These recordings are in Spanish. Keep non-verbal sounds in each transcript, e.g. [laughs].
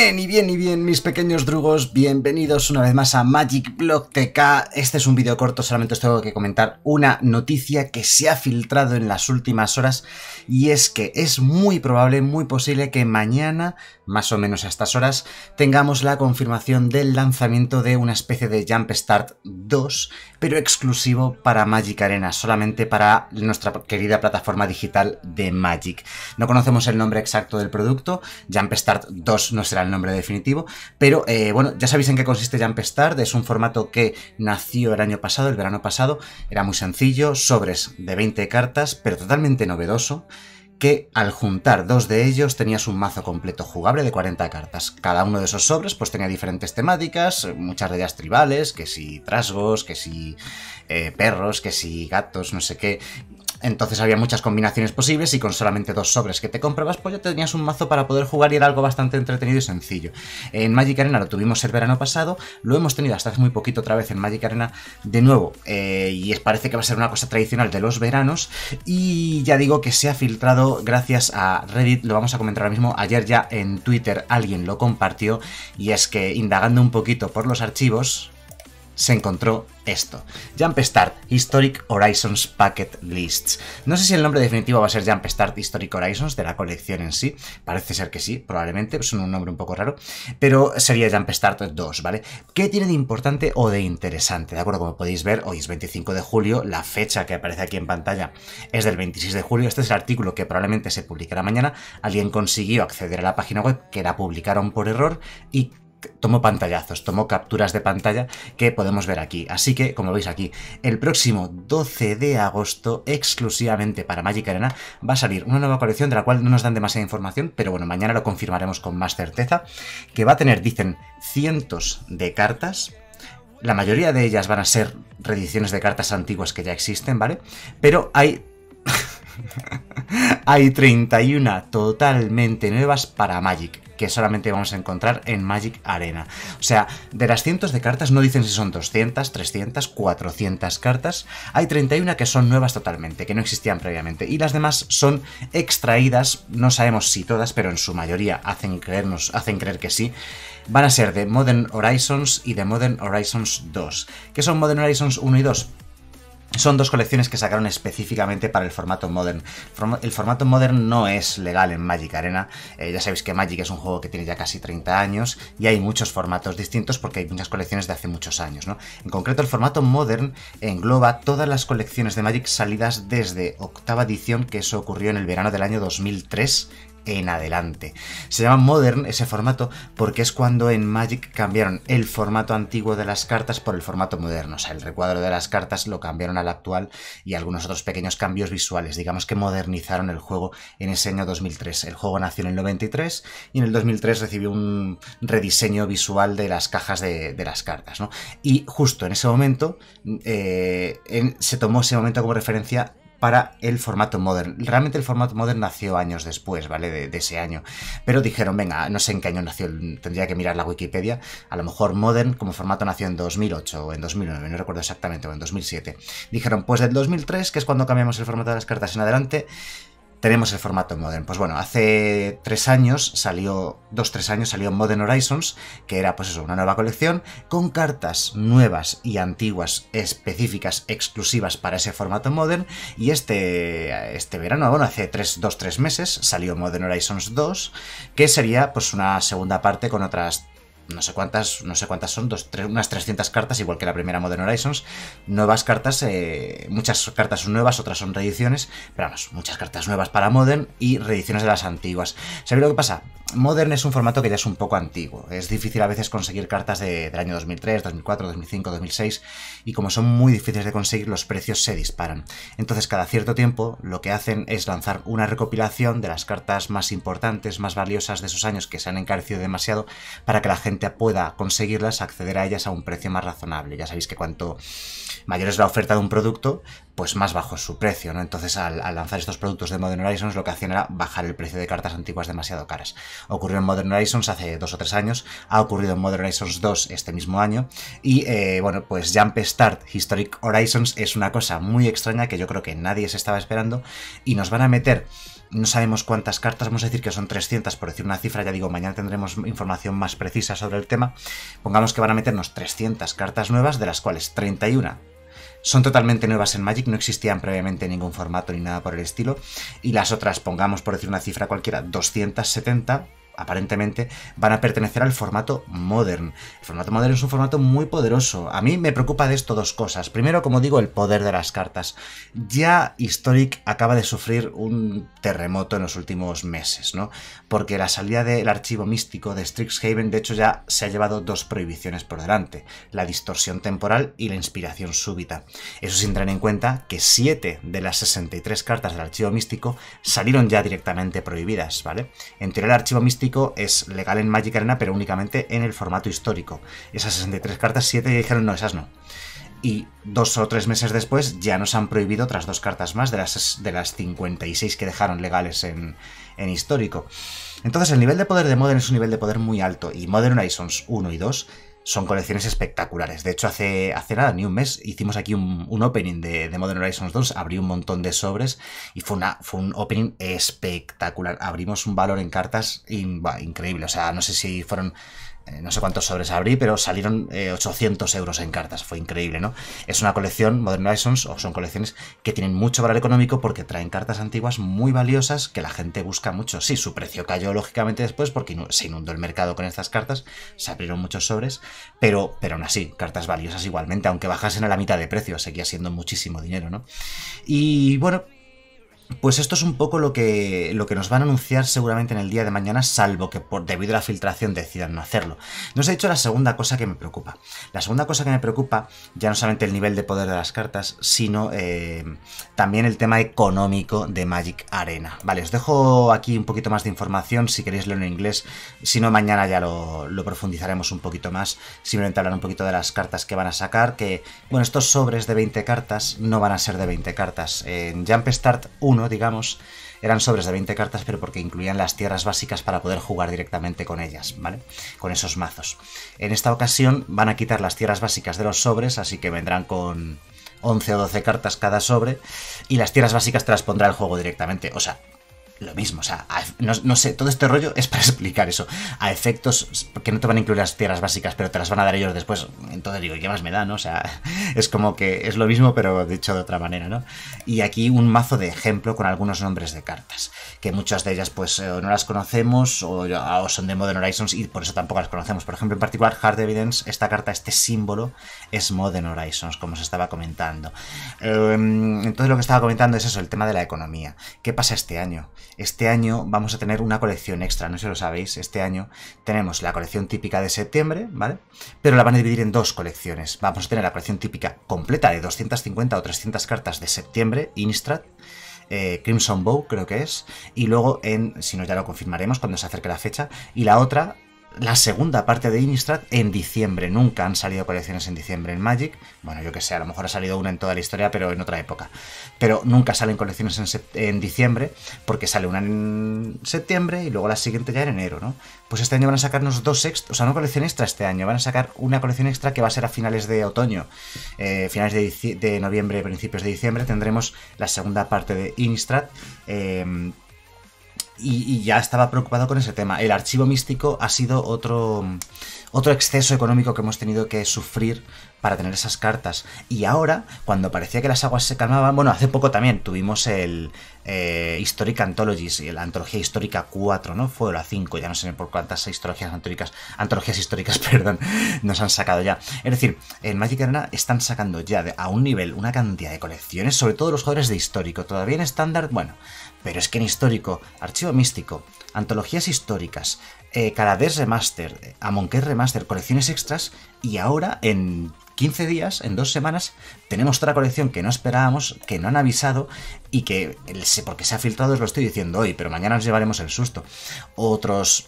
bien, y bien, y bien, mis pequeños drugos, bienvenidos una vez más a Magic Block TK. Este es un vídeo corto, solamente os tengo que comentar una noticia que se ha filtrado en las últimas horas y es que es muy probable, muy posible que mañana, más o menos a estas horas, tengamos la confirmación del lanzamiento de una especie de Jump Start 2, pero exclusivo para Magic Arena, solamente para nuestra querida plataforma digital de Magic. No conocemos el nombre exacto del producto, Jump Start 2 no será nombre definitivo. Pero eh, bueno, ya sabéis en qué consiste Jump Es un formato que nació el año pasado, el verano pasado. Era muy sencillo, sobres de 20 cartas, pero totalmente novedoso que al juntar dos de ellos tenías un mazo completo jugable de 40 cartas. Cada uno de esos sobres pues tenía diferentes temáticas, muchas de ellas tribales, que si trasgos, que si eh, perros, que si gatos, no sé qué. Entonces había muchas combinaciones posibles y con solamente dos sobres que te comprabas, pues ya tenías un mazo para poder jugar y era algo bastante entretenido y sencillo. En Magic Arena lo tuvimos el verano pasado, lo hemos tenido hasta hace muy poquito otra vez en Magic Arena de nuevo eh, y parece que va a ser una cosa tradicional de los veranos y ya digo que se ha filtrado gracias a Reddit, lo vamos a comentar ahora mismo, ayer ya en Twitter alguien lo compartió y es que indagando un poquito por los archivos, se encontró esto. Jumpstart Historic Horizons Packet Lists. No sé si el nombre definitivo va a ser Jumpstart Historic Horizons de la colección en sí. Parece ser que sí, probablemente. Es un nombre un poco raro. Pero sería Jumpstart Start 2, ¿vale? ¿Qué tiene de importante o de interesante? De acuerdo, como podéis ver, hoy es 25 de julio. La fecha que aparece aquí en pantalla es del 26 de julio. Este es el artículo que probablemente se publicará mañana. Alguien consiguió acceder a la página web que la publicaron por error y tomo pantallazos, tomo capturas de pantalla que podemos ver aquí. Así que, como veis aquí, el próximo 12 de agosto, exclusivamente para Magic Arena, va a salir una nueva colección de la cual no nos dan demasiada información, pero bueno, mañana lo confirmaremos con más certeza, que va a tener, dicen, cientos de cartas, la mayoría de ellas van a ser reediciones de cartas antiguas que ya existen, ¿vale? Pero hay... [laughs] hay 31 totalmente nuevas para Magic que solamente vamos a encontrar en Magic Arena. O sea, de las cientos de cartas no dicen si son 200, 300, 400 cartas, hay 31 que son nuevas totalmente, que no existían previamente, y las demás son extraídas, no sabemos si todas, pero en su mayoría hacen hacen creer que sí. Van a ser de Modern Horizons y de Modern Horizons 2. ¿Qué son Modern Horizons 1 y 2? son dos colecciones que sacaron específicamente para el formato Modern. El formato Modern no es legal en Magic Arena. Eh, ya sabéis que Magic es un juego que tiene ya casi 30 años y hay muchos formatos distintos porque hay muchas colecciones de hace muchos años. ¿no? En concreto, el formato Modern engloba todas las colecciones de Magic salidas desde octava edición, que eso ocurrió en el verano del año 2003, en adelante. Se llama Modern ese formato porque es cuando en Magic cambiaron el formato antiguo de las cartas por el formato moderno. O sea, el recuadro de las cartas lo cambiaron al actual y algunos otros pequeños cambios visuales. Digamos que modernizaron el juego en ese año 2003. El juego nació en el 93 y en el 2003 recibió un rediseño visual de las cajas de, las cartas. ¿no? Y justo en ese momento eh, se tomó ese momento como referencia para el formato modern. Realmente el formato modern nació años después, ¿vale? De, ese año. Pero dijeron, venga, no sé en qué año nació, tendría que mirar la Wikipedia. A lo mejor modern como formato nació en 2008 o en 2009, no recuerdo exactamente, o en 2007. Dijeron, pues del 2003, que es cuando cambiamos el formato de las cartas en adelante, tenemos el formato Modern. Pues bueno, hace tres años salió, dos, tres años salió Modern Horizons, que era pues eso, una nueva colección con cartas nuevas y antiguas específicas, exclusivas para ese formato Modern. Y este, este verano, bueno, hace tres, dos, tres meses salió Modern Horizons 2, que sería pues una segunda parte con otras no sé cuántas, no sé cuántas son, dos, unas 300 cartas, igual que la primera Modern Horizons. Nuevas cartas, eh, muchas cartas son nuevas, otras son reediciones, pero vamos, muchas cartas nuevas para Modern y reediciones de las antiguas. ¿Sabéis lo que pasa? Modern es un formato que ya es un poco antiguo. Es difícil a veces conseguir cartas de, del año 2003, 2004, 2005, 2006 y como son muy difíciles de conseguir los precios se disparan. Entonces cada cierto tiempo lo que hacen es lanzar una recopilación de las cartas más importantes, más valiosas de esos años que se han encarecido demasiado para que la gente pueda conseguirlas, acceder a ellas a un precio más razonable. Ya sabéis que cuanto mayor es la oferta de un producto, pues más bajo es su precio, ¿no? Entonces al, lanzar estos productos de Modern Horizons lo que hacían era bajar el precio de cartas antiguas demasiado caras. Ocurrió en Modern Horizons hace dos o tres años, ha ocurrido en Modern Horizons 2 este mismo año y eh, bueno, pues Jump Start Historic Horizons es una cosa muy extraña que yo creo que nadie se estaba esperando y nos van a meter no sabemos cuántas cartas, vamos a decir que son 300, por decir una cifra, ya digo, mañana tendremos información más precisa sobre el tema. Pongamos que van a meternos 300 cartas nuevas, de las cuales 31 son totalmente nuevas en Magic, no existían previamente ningún formato ni nada por el estilo, y las otras, pongamos por decir una cifra cualquiera, 270, aparentemente, van a pertenecer al formato modern. El formato modern es un formato muy poderoso. A mí me preocupa de esto dos cosas. Primero, como digo, el poder de las cartas. Ya Historic acaba de sufrir un terremoto en los últimos meses, ¿no? Porque la salida del archivo místico de Strixhaven, de hecho, ya se ha llevado dos prohibiciones por delante. La distorsión temporal y la inspiración súbita. Eso sin tener en cuenta que 7 de las 63 cartas del archivo místico salieron ya directamente prohibidas, ¿vale? En teoría, el archivo místico es legal en Magic Arena, pero únicamente en el formato histórico. Esas 63 cartas, 7 dijeron, no, esas no. Y dos o tres meses después ya nos han prohibido otras dos cartas más de las, de las 56 que dejaron legales en, en histórico. Entonces el nivel de poder de Modern es un nivel de poder muy alto y Modern Horizons 1 y 2 son colecciones espectaculares. De hecho, hace, hace nada, ni un mes, hicimos aquí un, opening de, Modern Horizons 2, abrí un montón de sobres y fue, una, fue un opening espectacular. Abrimos un valor en cartas increíble, o sea, no sé si fueron eh, no sé cuántos sobres abrí, pero salieron 800 eh, euros en cartas. Fue increíble, ¿no? Es una colección, Modern o son colecciones que tienen mucho valor económico porque traen cartas antiguas muy valiosas que la gente busca mucho. Sí, su precio cayó lógicamente después porque se inundó el mercado con estas cartas, se abrieron muchos sobres, pero, pero aún así, cartas valiosas igualmente, aunque bajasen a la mitad de precio, seguía siendo muchísimo dinero, ¿no? Y bueno, pues esto es un poco lo que, lo que nos van a anunciar seguramente en el día de mañana, salvo que por, debido a la filtración decidan no hacerlo. Nos he dicho la segunda cosa que me preocupa. La segunda cosa que me preocupa, ya no solamente el nivel de poder de las cartas, sino eh, también el tema económico de Magic Arena. Vale, os dejo aquí un poquito más de información si queréis leerlo en inglés, si no mañana ya lo, lo profundizaremos un poquito más, simplemente hablar un poquito de las cartas que van a sacar, que, bueno, estos sobres de 20 cartas no van a ser de 20 cartas. En Jump Start 1 digamos, eran sobres de 20 cartas, pero porque incluían las tierras básicas para poder jugar directamente con ellas, ¿vale? Con esos mazos. En esta ocasión van a quitar las tierras básicas de los sobres, así que vendrán con 11 o 12 cartas cada sobre, y las tierras básicas te las pondrá el juego directamente. O sea, lo mismo. O sea, no, sé, todo este rollo es para [laughs] explicar eso. A efectos que no te van a incluir las tierras básicas, pero te las van a dar ellos después. Entonces digo, ¿qué más me dan? O sea, [laughs] es como que es lo mismo, pero dicho de otra manera, ¿no? Y aquí un mazo de ejemplo con algunos nombres de cartas, que muchas de ellas pues eh, no las conocemos o, o son de Modern Horizons y por eso tampoco las conocemos. Por ejemplo, en particular Hard Evidence, esta carta, este símbolo es Modern Horizons, como se estaba comentando. Em, entonces lo que estaba comentando es eso, el tema de la economía. ¿Qué pasa este año? Este año vamos a tener una colección extra, no sé si lo sabéis, este año tenemos la colección típica de septiembre, ¿vale? Pero la van a dividir en dos colecciones. Vamos a tener la colección típica completa de 250 o 300 cartas de septiembre, Instrat, eh, Crimson Bow creo que es, y luego en, si no ya lo confirmaremos cuando se acerque la fecha, y la otra la segunda parte de Innistrad en diciembre. Nunca han salido colecciones en diciembre en Magic. Bueno, yo que sé, a lo mejor ha salido una en toda la historia, pero en otra época. Pero nunca salen colecciones en, diciembre, porque sale una en septiembre y luego la siguiente ya en enero, ¿no? Pues este año van a sacarnos dos sextos o sea, no colección extra este año. Van a sacar una colección extra que va a ser a finales de otoño, eh, finales de, de, noviembre, principios de diciembre. Tendremos la segunda parte de Innistrad. Eh, y, ya estaba preocupado con ese tema. El archivo místico ha sido otro, otro exceso económico que hemos tenido que sufrir para tener esas cartas. Y ahora, cuando parecía que las aguas se calmaban, bueno, hace poco también tuvimos el eh, Historic y la antología histórica 4, ¿no? Fue la 5, ya no sé por cuántas antologías históricas, [laughs] perdón, nos han sacado ya. Es decir, en Magic Arena están sacando ya a un nivel una cantidad de colecciones, sobre todo los jugadores de histórico, todavía en estándar, bueno, pero es que en histórico, archivo Místico, antologías históricas, eh, Caladés Remaster, Remastered, Remaster, colecciones extras y ahora en 15 días, en dos semanas, tenemos otra colección que no esperábamos, que no han avisado y que, porque se ha filtrado, os lo estoy diciendo hoy, pero mañana os llevaremos el susto. Otros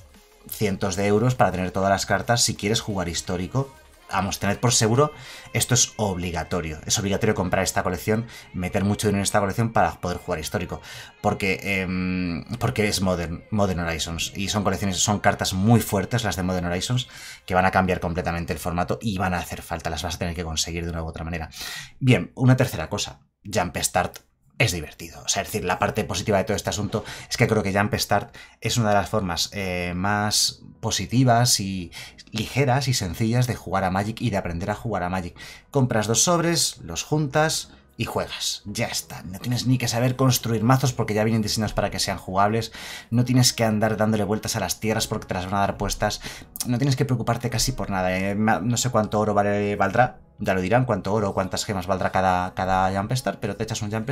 cientos de euros para tener todas las cartas si quieres jugar histórico vamos, tened por seguro, esto es obligatorio. Es obligatorio comprar esta colección, meter mucho dinero en esta colección para poder jugar histórico. Porque, em, porque es Modern, Modern Horizons. Y son colecciones, son cartas muy fuertes las de Modern Horizons, que van a cambiar completamente el formato y van a hacer falta. Las vas a tener que conseguir de una u otra manera. Bien, una tercera cosa. Jump Start es divertido. O sea, es decir, la parte positiva de todo este asunto es que creo que Jump Start es una de las formas eh, más positivas y ligeras y sencillas de jugar a Magic y de aprender a jugar a Magic. Compras dos sobres, los juntas, y juegas. Ya está. No tienes ni que saber construir mazos porque ya vienen diseñados para que sean jugables. No tienes que andar dándole vueltas a las tierras porque te las van a dar puestas. No tienes que preocuparte casi por nada. Eh. no sé cuánto oro valdrá. Ya lo dirán, cuánto oro, cuántas gemas valdrá cada, cada pero te echas un Jump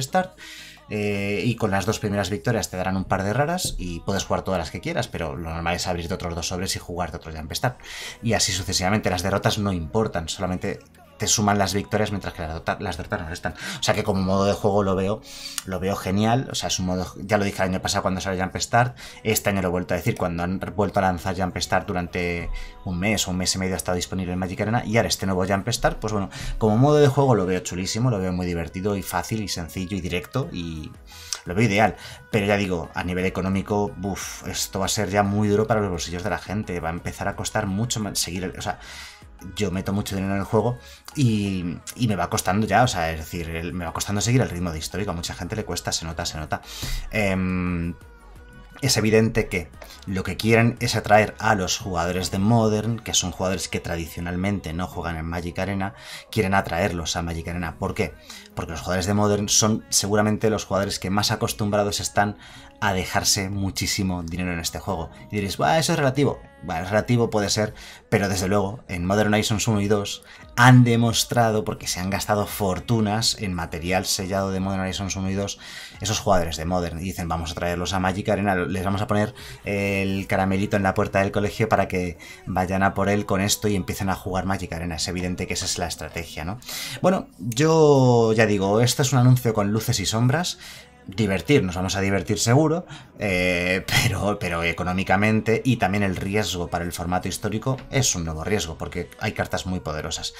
eh, y con las dos primeras victorias te darán un par de raras y puedes jugar todas las que quieras, pero lo normal es de otros dos sobres y jugar de otro Jump Y así sucesivamente, las derrotas no importan, solamente te suman las victorias mientras que las derrotas no están. O sea que como modo de juego lo veo, lo veo genial. O sea, es un modo, ya lo dije el año pasado cuando salió Jumpstart, este año lo he vuelto a decir, cuando han vuelto a lanzar Jumpstart durante un mes o un mes y medio ha estado disponible en Magic Arena y ahora este nuevo Jumpstart, pues bueno, como modo de juego lo veo chulísimo, lo veo muy divertido y fácil y sencillo y directo y lo veo ideal. Pero ya digo, a nivel económico, uff, esto va a ser ya muy duro para los bolsillos de la gente, va a empezar a costar mucho más seguir, o sea yo meto mucho dinero en el juego y, y, me va costando ya, o sea, es decir, me va costando seguir el ritmo de histórico. A mucha gente le cuesta, se nota, se nota. Em, es evidente que lo que quieren es atraer a los jugadores de Modern, que son jugadores que tradicionalmente no juegan en Magic Arena, quieren atraerlos a Magic Arena. ¿Por qué? Porque los jugadores de Modern son seguramente los jugadores que más acostumbrados están a dejarse muchísimo dinero en este juego. Y diréis, va, eso es relativo bueno, relativo puede ser, pero desde luego en Modern Horizons 1 y 2 han demostrado, porque se han gastado fortunas en material sellado de Modern Horizons 1 y 2, esos jugadores de Modern. dicen, vamos a traerlos a Magic Arena, les vamos a poner el caramelito en la puerta del colegio para que vayan a por él con esto y empiecen a jugar Magic Arena. Es evidente que esa es la estrategia, ¿no? Bueno, yo ya digo, este es un anuncio con luces y sombras divertir, nos vamos a divertir seguro, eh, pero, pero económicamente y también el riesgo para el formato histórico es un nuevo riesgo, porque hay cartas muy poderosas.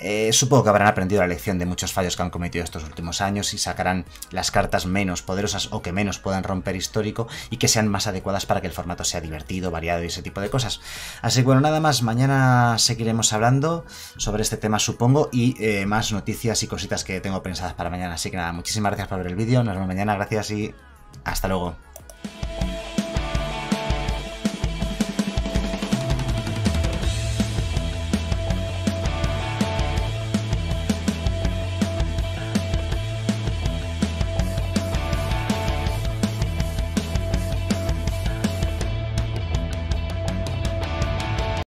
Eh, supongo que habrán aprendido la lección de muchos fallos que han cometido estos últimos años y sacarán las cartas menos poderosas o que menos puedan romper histórico y que sean más adecuadas para que el formato sea divertido, variado y ese tipo de cosas. Así que bueno, nada más, mañana seguiremos hablando sobre este tema supongo y eh, más noticias y cositas que tengo pensadas para mañana. Así que nada, muchísimas gracias por ver el vídeo, nos vemos mañana Gracias y hasta luego.